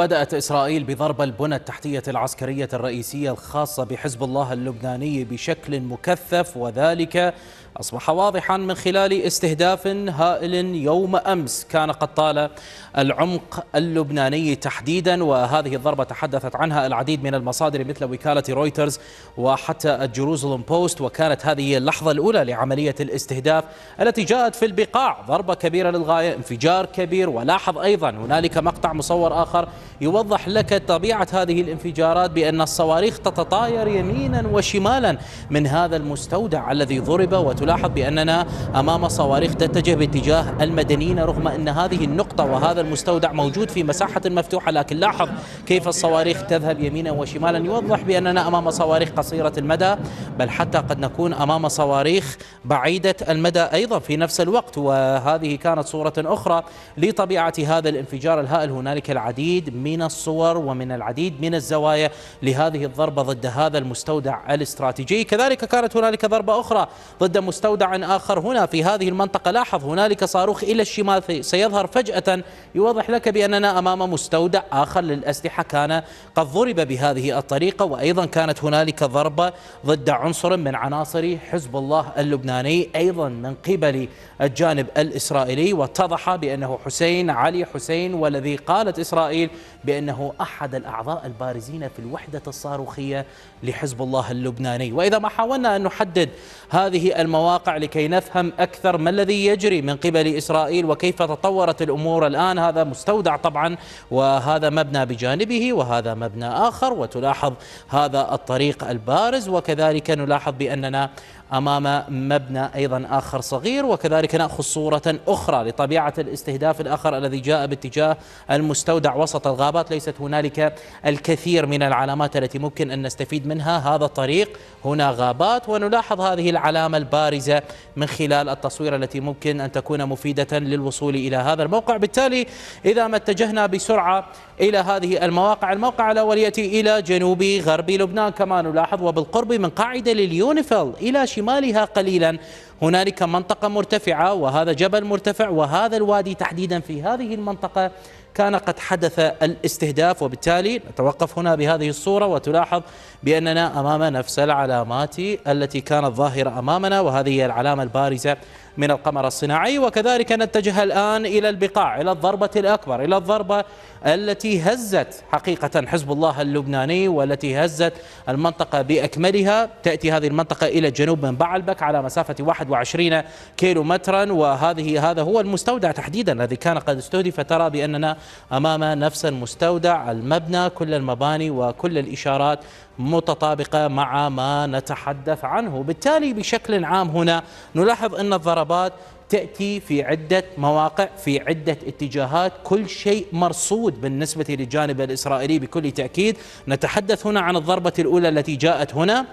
بدأت إسرائيل بضرب البنى التحتية العسكرية الرئيسية الخاصة بحزب الله اللبناني بشكل مكثف وذلك أصبح واضحا من خلال استهداف هائل يوم أمس كان قد طال العمق اللبناني تحديدا وهذه الضربة تحدثت عنها العديد من المصادر مثل وكالة رويترز وحتى الجروزلم بوست وكانت هذه اللحظة الأولى لعملية الاستهداف التي جاءت في البقاع ضربة كبيرة للغاية انفجار كبير ولاحظ أيضا هنالك مقطع مصور آخر يوضح لك طبيعة هذه الانفجارات بأن الصواريخ تتطاير يمينا وشمالا من هذا المستودع الذي ضرب وت تلاحظ بأننا أمام صواريخ تتجه باتجاه المدنيين رغم أن هذه النقطة وهذا المستودع موجود في مساحة مفتوحة لكن لاحظ كيف الصواريخ تذهب يمينا وشمالا يوضح بأننا أمام صواريخ قصيرة المدى بل حتى قد نكون أمام صواريخ بعيدة المدى أيضا في نفس الوقت وهذه كانت صورة أخرى لطبيعة هذا الانفجار الهائل هنالك العديد من الصور ومن العديد من الزوايا لهذه الضربة ضد هذا المستودع الاستراتيجي كذلك كانت هنالك ضربة أخرى ضد مستودع آخر هنا في هذه المنطقة لاحظ هنالك صاروخ إلى الشمال سيظهر فجأة يوضح لك بأننا أمام مستودع آخر للأسلحة كان قد ضرب بهذه الطريقة وأيضا كانت هنالك ضربة ضد عنصر من عناصر حزب الله اللبناني أيضا من قبل الجانب الإسرائيلي واتضح بأنه حسين علي حسين والذي قالت إسرائيل بأنه أحد الأعضاء البارزين في الوحدة الصاروخية لحزب الله اللبناني وإذا ما حاولنا أن نحدد هذه المواقع المواقع لكي نفهم أكثر ما الذي يجري من قبل إسرائيل وكيف تطورت الأمور الآن هذا مستودع طبعا وهذا مبنى بجانبه وهذا مبنى آخر وتلاحظ هذا الطريق البارز وكذلك نلاحظ بأننا أمام مبنى أيضا آخر صغير وكذلك نأخذ صورة أخرى لطبيعة الاستهداف الآخر الذي جاء باتجاه المستودع وسط الغابات ليست هنالك الكثير من العلامات التي ممكن أن نستفيد منها هذا الطريق هنا غابات ونلاحظ هذه العلامة البارزة من خلال التصوير التي ممكن أن تكون مفيدة للوصول إلى هذا الموقع بالتالي إذا ما اتجهنا بسرعة إلى هذه المواقع الموقع الأول يأتي إلى جنوب غرب لبنان كما نلاحظ وبالقرب من قاعدة لليونيفيل إلى شمال مالها قليلا هنالك منطقة مرتفعة وهذا جبل مرتفع وهذا الوادي تحديدا في هذه المنطقة كان قد حدث الاستهداف وبالتالي نتوقف هنا بهذه الصورة وتلاحظ بأننا أمام نفس العلامات التي كانت ظاهرة أمامنا وهذه هي العلامة البارزة من القمر الصناعي وكذلك نتجه الآن إلى البقاع إلى الضربة الأكبر إلى الضربة التي هزت حقيقة حزب الله اللبناني والتي هزت المنطقة بأكملها تأتي هذه المنطقة إلى الجنوب من بعلبك على مسافة واحد 24 كيلو مترا وهذه هذا هو المستودع تحديدا الذي كان قد استهدف ترى بأننا أمام نفس المستودع المبنى كل المباني وكل الإشارات متطابقة مع ما نتحدث عنه بالتالي بشكل عام هنا نلاحظ أن الضربات تأتي في عدة مواقع في عدة اتجاهات كل شيء مرصود بالنسبة للجانب الإسرائيلي بكل تأكيد نتحدث هنا عن الضربة الأولى التي جاءت هنا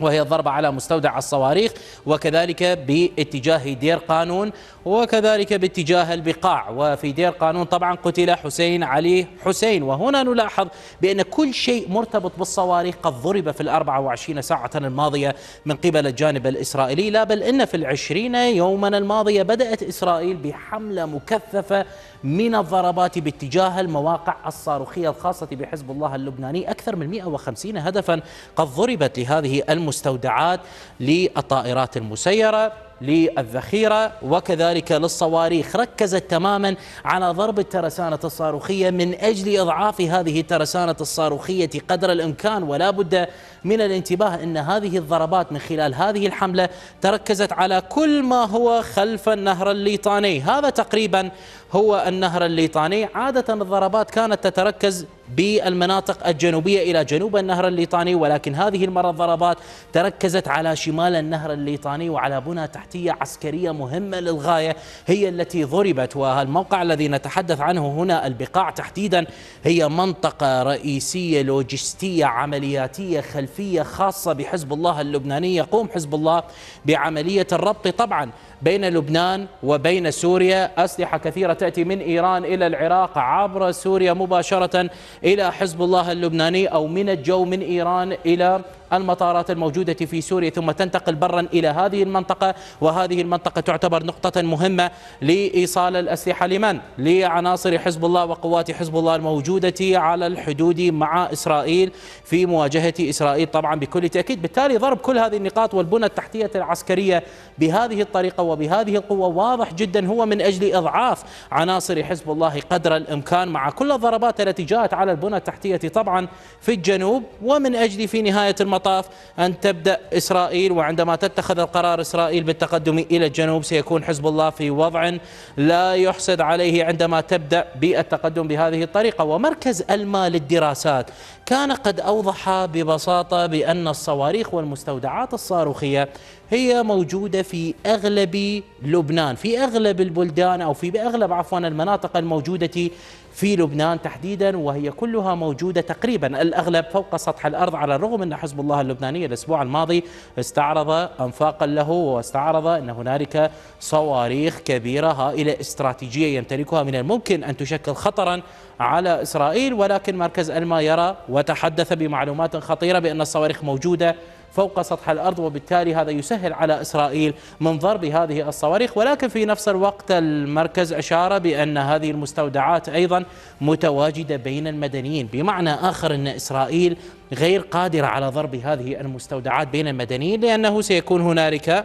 وهي الضربة على مستودع الصواريخ وكذلك باتجاه دير قانون وكذلك باتجاه البقاع وفي دير قانون طبعا قتل حسين علي حسين وهنا نلاحظ بأن كل شيء مرتبط بالصواريخ قد ضرب في الأربعة وعشرين ساعة الماضية من قبل الجانب الإسرائيلي لا بل إن في العشرين يوما الماضية بدأت إسرائيل بحملة مكثفة من الضربات باتجاه المواقع الصاروخية الخاصة بحزب الله اللبناني أكثر من 150 هدفا قد ضربت لهذه المستودعات للطائرات المسيرة للذخيرة وكذلك للصواريخ ركزت تماما على ضرب الترسانة الصاروخية من أجل إضعاف هذه الترسانة الصاروخية قدر الإمكان ولا بد من الانتباه أن هذه الضربات من خلال هذه الحملة تركزت على كل ما هو خلف النهر الليطاني هذا تقريبا هو النهر الليطاني عادة الضربات كانت تتركز بالمناطق الجنوبية إلى جنوب النهر الليطاني ولكن هذه المرة الضربات تركزت على شمال النهر الليطاني وعلى بنى تحتية عسكرية مهمة للغاية هي التي ضربت والموقع الذي نتحدث عنه هنا البقاع تحديدا هي منطقة رئيسية لوجستية عملياتية خلفية خاصة بحزب الله اللبناني يقوم حزب الله بعملية الربط طبعا بين لبنان وبين سوريا أسلحة كثيرة تأتي من إيران إلى العراق عبر سوريا مباشرة إلى حزب الله اللبناني أو من الجو من إيران إلى المطارات الموجودة في سوريا ثم تنتقل برا إلى هذه المنطقة وهذه المنطقة تعتبر نقطة مهمة لإيصال الأسلحة لمن؟ لعناصر حزب الله وقوات حزب الله الموجودة على الحدود مع إسرائيل في مواجهة إسرائيل طبعا بكل تأكيد بالتالي ضرب كل هذه النقاط والبنى التحتية العسكرية بهذه الطريقة وبهذه القوة واضح جدا هو من أجل إضعاف عناصر حزب الله قدر الإمكان مع كل الضربات التي جاءت على البنى التحتية طبعا في الجنوب ومن أجل في نهاية المطار المطاف أن تبدأ إسرائيل وعندما تتخذ القرار إسرائيل بالتقدم إلى الجنوب سيكون حزب الله في وضع لا يحسد عليه عندما تبدأ بالتقدم بهذه الطريقة ومركز ألما للدراسات كان قد أوضح ببساطة بأن الصواريخ والمستودعات الصاروخية هي موجودة في أغلب لبنان في أغلب البلدان أو في أغلب عفوا المناطق الموجودة في لبنان تحديدا وهي كلها موجودة تقريبا الأغلب فوق سطح الأرض على الرغم أن حزب الله اللبناني الأسبوع الماضي استعرض أنفاقا له واستعرض أن هنالك صواريخ كبيرة هائلة استراتيجية يمتلكها من الممكن أن تشكل خطرا على إسرائيل ولكن مركز ألما يرى وتحدث بمعلومات خطيرة بأن الصواريخ موجودة فوق سطح الأرض وبالتالي هذا يسهل على إسرائيل من ضرب هذه الصواريخ ولكن في نفس الوقت المركز أشار بأن هذه المستودعات أيضا متواجدة بين المدنيين بمعنى آخر أن إسرائيل غير قادرة على ضرب هذه المستودعات بين المدنيين لأنه سيكون هنالك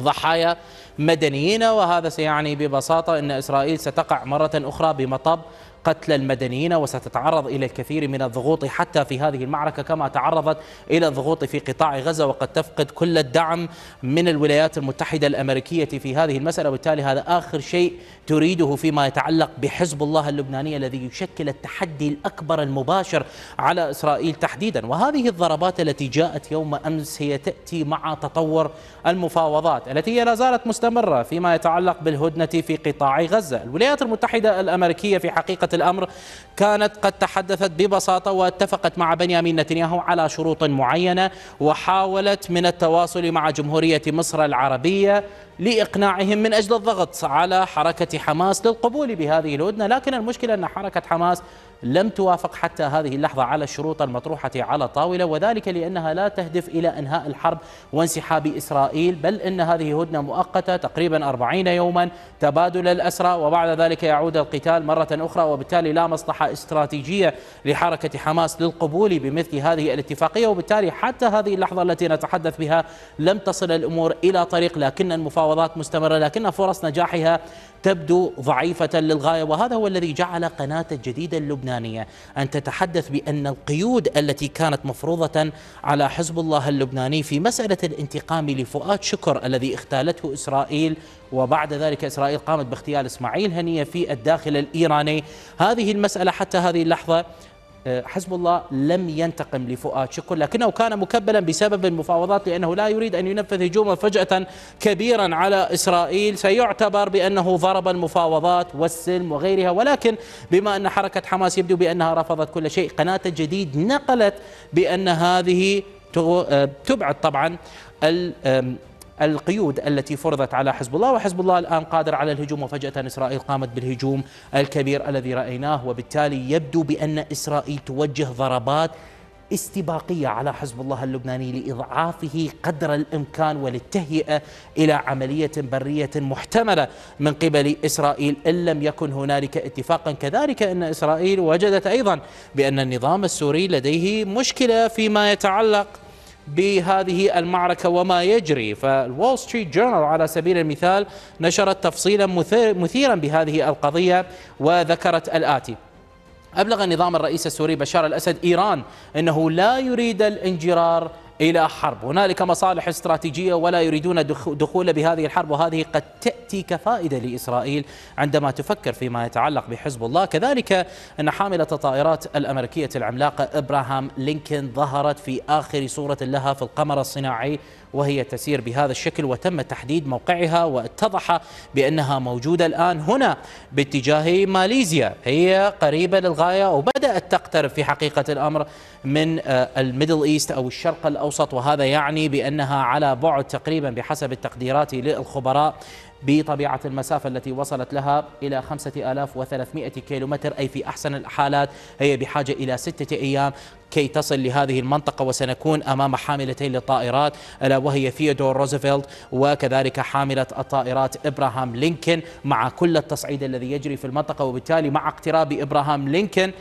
ضحايا مدنيين وهذا سيعني ببساطة أن إسرائيل ستقع مرة أخرى بمطب قتل المدنيين وستتعرض إلى الكثير من الضغوط حتى في هذه المعركة كما تعرضت إلى الضغوط في قطاع غزة وقد تفقد كل الدعم من الولايات المتحدة الأمريكية في هذه المسألة وبالتالي هذا آخر شيء تريده فيما يتعلق بحزب الله اللبناني الذي يشكل التحدي الأكبر المباشر على إسرائيل تحديدا وهذه الضربات التي جاءت يوم أمس هي تأتي مع تطور المفاوضات التي هي لا زالت مستمرة فيما يتعلق بالهدنة في قطاع غزة الولايات المتحدة الأمريكية في حقيقة الأمر كانت قد تحدثت ببساطة واتفقت مع بنيامين نتنياهو على شروط معينة وحاولت من التواصل مع جمهورية مصر العربية لإقناعهم من أجل الضغط على حركة حماس للقبول بهذه الهدنة لكن المشكلة أن حركة حماس لم توافق حتى هذه اللحظة على الشروط المطروحة على الطاولة وذلك لأنها لا تهدف إلى إنهاء الحرب وانسحاب إسرائيل بل إن هذه هدنة مؤقتة تقريبا 40 يوما تبادل الأسرى وبعد ذلك يعود القتال مرة أخرى وبالتالي لا مصلحة استراتيجية لحركة حماس للقبول بمثل هذه الاتفاقية وبالتالي حتى هذه اللحظة التي نتحدث بها لم تصل الأمور إلى طريق لكن المفاوضات مستمرة لكن فرص نجاحها تبدو ضعيفة للغاية وهذا هو الذي جعل قناة الجديدة اللبنانية اللبنانية أن تتحدث بأن القيود التي كانت مفروضة على حزب الله اللبناني في مسألة الانتقام لفؤاد شكر الذي اغتالته إسرائيل وبعد ذلك إسرائيل قامت باغتيال إسماعيل هنية في الداخل الإيراني هذه المسألة حتى هذه اللحظة آه، حزب الله لم ينتقم لفؤاد شكر لكنه كان مكبلا بسبب المفاوضات لأنه لا يريد أن ينفذ هجوما فجأة كبيرا على إسرائيل سيعتبر بأنه ضرب المفاوضات والسلم وغيرها ولكن بما أن حركة حماس يبدو بأنها رفضت كل شيء قناة الجديد نقلت بأن هذه آه، تبعد طبعا القيود التي فرضت على حزب الله وحزب الله الآن قادر على الهجوم وفجأة إسرائيل قامت بالهجوم الكبير الذي رأيناه وبالتالي يبدو بأن إسرائيل توجه ضربات استباقية على حزب الله اللبناني لإضعافه قدر الإمكان وللتهيئة إلى عملية برية محتملة من قبل إسرائيل إن لم يكن هنالك اتفاقا كذلك أن إسرائيل وجدت أيضا بأن النظام السوري لديه مشكلة فيما يتعلق بهذه المعركة وما يجري فالوول ستريت جورنال على سبيل المثال نشرت تفصيلا مثيرا بهذه القضية وذكرت الآتي أبلغ النظام الرئيس السوري بشار الأسد إيران أنه لا يريد الانجرار إلى حرب هنالك مصالح استراتيجية ولا يريدون دخول بهذه الحرب وهذه قد تأتي كفائدة لإسرائيل عندما تفكر فيما يتعلق بحزب الله كذلك أن حاملة الطائرات الأمريكية العملاقة إبراهام لينكن ظهرت في آخر صورة لها في القمر الصناعي وهي تسير بهذا الشكل وتم تحديد موقعها واتضح بأنها موجودة الآن هنا باتجاه ماليزيا هي قريبة للغاية وبدأت تقترب في حقيقة الأمر من آه، الميدل إيست أو الشرق الأوسط وهذا يعني بأنها على بعد تقريبا بحسب التقديرات للخبراء بطبيعة المسافة التي وصلت لها إلى 5300 كيلومتر أي في أحسن الحالات هي بحاجة إلى ستة أيام كي تصل لهذه المنطقة وسنكون أمام حاملتين للطائرات ألا وهي فيودور روزفلت وكذلك حاملة الطائرات إبراهام لينكن مع كل التصعيد الذي يجري في المنطقة وبالتالي مع اقتراب إبراهام لينكن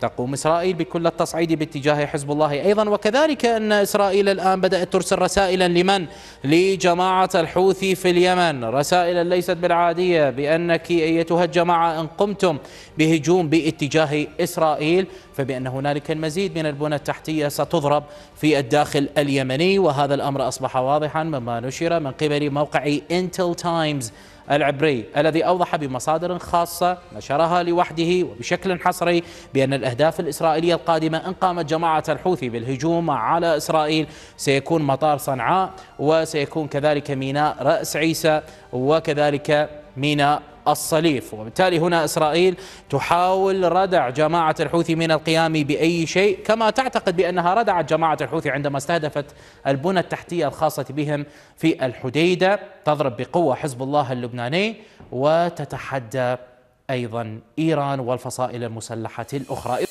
تقوم إسرائيل بكل التصعيد باتجاه حزب الله أيضا وكذلك أن إسرائيل الآن بدأت ترسل رسائلا لمن؟ لجماعة الحوثي في اليمن رسائلا ليست بالعادية بأنك أيتها الجماعة إن قمتم بهجوم باتجاه إسرائيل فبأن هنالك المزيد من البنى التحتية ستضرب في الداخل اليمني وهذا الأمر أصبح واضحا مما نشر من قبل موقع انتل تايمز العبري الذي أوضح بمصادر خاصة نشرها لوحده وبشكل حصري بأن الأهداف الإسرائيلية القادمة إن قامت جماعة الحوثي بالهجوم على إسرائيل سيكون مطار صنعاء وسيكون كذلك ميناء رأس عيسى وكذلك ميناء الصليف وبالتالي هنا إسرائيل تحاول ردع جماعة الحوثي من القيام بأي شيء كما تعتقد بأنها ردعت جماعة الحوثي عندما استهدفت البنى التحتية الخاصة بهم في الحديدة تضرب بقوة حزب الله اللبناني وتتحدى أيضا إيران والفصائل المسلحة الأخرى